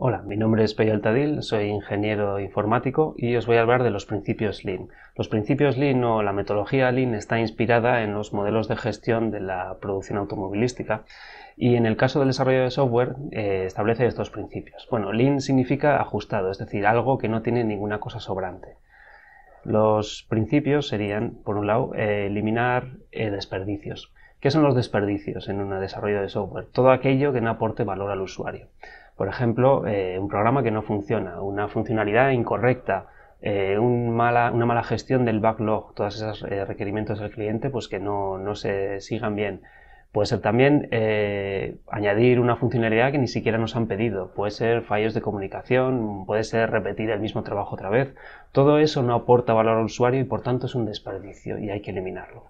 Hola, mi nombre es Peyo Altadil, soy ingeniero informático y os voy a hablar de los principios Lean. Los principios Lean o la metodología Lean está inspirada en los modelos de gestión de la producción automovilística y en el caso del desarrollo de software eh, establece estos principios. Bueno, Lean significa ajustado, es decir, algo que no tiene ninguna cosa sobrante. Los principios serían, por un lado, eh, eliminar eh, desperdicios. ¿Qué son los desperdicios en un desarrollo de software? Todo aquello que no aporte valor al usuario. Por ejemplo, eh, un programa que no funciona, una funcionalidad incorrecta, eh, una mala gestión del backlog, todos esos eh, requerimientos del cliente pues que no, se sigan bien. Puede ser también añadir una funcionalidad que ni siquiera nos han pedido. Puede ser fallos de comunicación, puede ser repetir el mismo trabajo otra vez. Todo eso no aporta valor al usuario y por tanto es un desperdicio y hay que eliminarlo.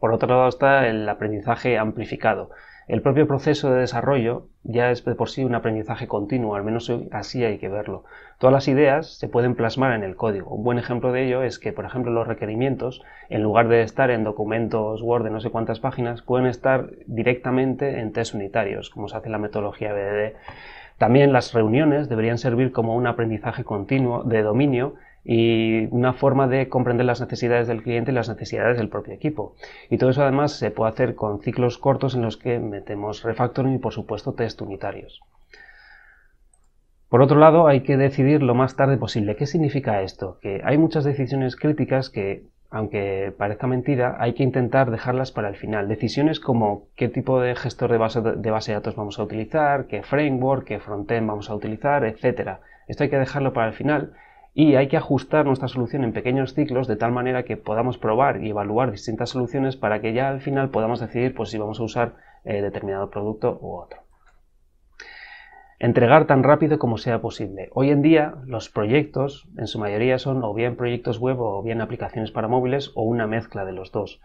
Por otro lado está el aprendizaje amplificado. El propio proceso de desarrollo ya es de por sí un aprendizaje continuo, al menos así hay que verlo. Todas las ideas se pueden plasmar en el código. Un buen ejemplo de ello es que, por ejemplo, los requerimientos, en lugar de estar en documentos Word de no sé cuántas páginas, pueden estar directamente en test unitarios, como se hace en la metodología BDD. También las reuniones deberían servir como un aprendizaje continuo de dominio y una forma de comprender las necesidades del cliente y las necesidades del propio equipo. Y todo eso además se puede hacer con ciclos cortos en los que metemos refactoring y por supuesto test unitarios. Por otro lado, hay que decidir lo más tarde posible. ¿Qué significa esto? Que hay muchas decisiones críticas que, aunque parezca mentira, hay que intentar dejarlas para el final. Decisiones como qué tipo de gestor de base de, datos vamos a utilizar, qué framework, qué frontend vamos a utilizar, etc. Esto hay que dejarlo para el final y hay que ajustar nuestra solución en pequeños ciclos de tal manera que podamos probar y evaluar distintas soluciones para que ya al final podamos decidir pues, si vamos a usar eh, determinado producto u otro. Entregar tan rápido como sea posible. Hoy en día los proyectos en su mayoría son o bien proyectos web o bien aplicaciones para móviles o una mezcla de los dos.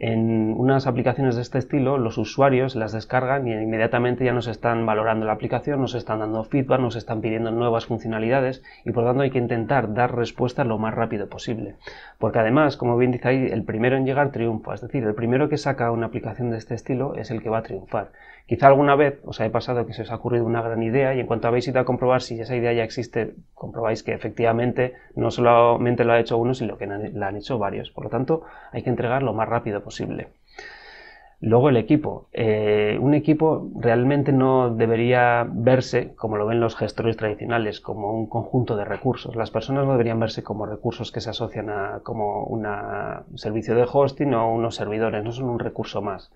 En unas aplicaciones de este estilo, los usuarios las descargan y inmediatamente ya nos están valorando la aplicación, nos están dando feedback, nos están pidiendo nuevas funcionalidades y por tanto hay que intentar dar respuesta lo más rápido posible. Porque además, como bien dice ahí, el primero en llegar triunfa, es decir, el primero que saca una aplicación de este estilo es el que va a triunfar. Quizá alguna vez os haya pasado que se os ha ocurrido una gran idea y en cuanto habéis ido a comprobar si esa idea ya existe, comprobáis que efectivamente no solamente lo ha hecho uno, sino que la han hecho varios. Por lo tanto, hay que entregar lo más rápido posible. Luego el equipo. Eh, un equipo realmente no debería verse, como lo ven los gestores tradicionales, como un conjunto de recursos. Las personas no deberían verse como recursos que se asocian a como un servicio de hosting o unos servidores, no son un recurso más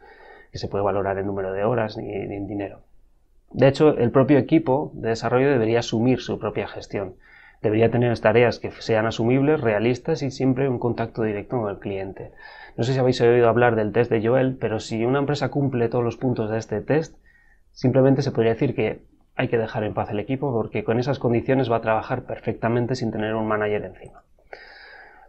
que se puede valorar en número de horas ni en dinero. De hecho, el propio equipo de desarrollo debería asumir su propia gestión. Debería tener tareas que sean asumibles, realistas y siempre un contacto directo con el cliente. No sé si habéis oído hablar del test de Joel, pero si una empresa cumple todos los puntos de este test, simplemente se podría decir que hay que dejar en paz el equipo porque con esas condiciones va a trabajar perfectamente sin tener un manager encima.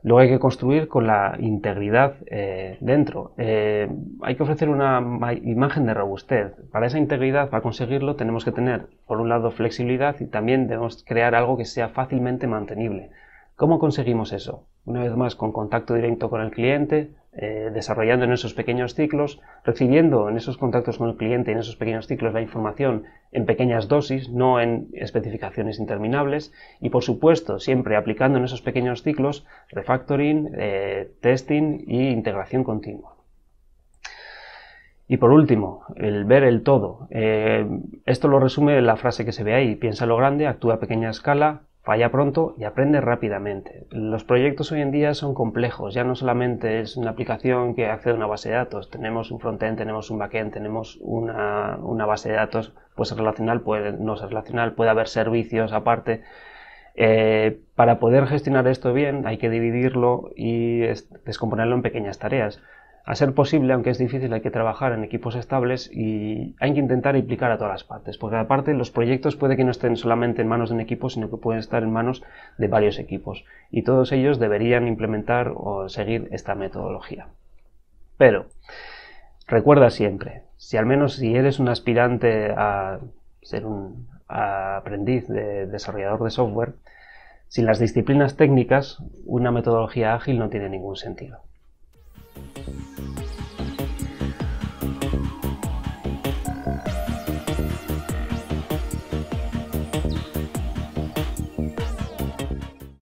Luego hay que construir con la integridad eh, dentro. Eh, hay que ofrecer una imagen de robustez. Para esa integridad, para conseguirlo, tenemos que tener, por un lado, flexibilidad y también debemos crear algo que sea fácilmente mantenible. ¿Cómo conseguimos eso? Una vez más, con contacto directo con el cliente, eh, desarrollando en esos pequeños ciclos, recibiendo en esos contactos con el cliente, en esos pequeños ciclos, la información en pequeñas dosis, no en especificaciones interminables, y por supuesto, siempre aplicando en esos pequeños ciclos refactoring, eh, testing e integración continua. Y por último, el ver el todo. Eh, esto lo resume la frase que se ve ahí. Piensa lo grande, actúa a pequeña escala, Falla pronto y aprende rápidamente. Los proyectos hoy en día son complejos, ya no solamente es una aplicación que accede a una base de datos, tenemos un frontend, tenemos un backend, tenemos una, base de datos, pues relacional, puede no ser relacional, puede haber servicios aparte. Eh, para poder gestionar esto bien hay que dividirlo y descomponerlo en pequeñas tareas a ser posible, aunque es difícil, hay que trabajar en equipos estables y hay que intentar implicar a todas las partes, porque aparte los proyectos puede que no estén solamente en manos de un equipo, sino que pueden estar en manos de varios equipos y todos ellos deberían implementar o seguir esta metodología. Pero recuerda siempre, si al menos si eres un aspirante a ser un aprendiz de desarrollador de software, sin las disciplinas técnicas, una metodología ágil no tiene ningún sentido.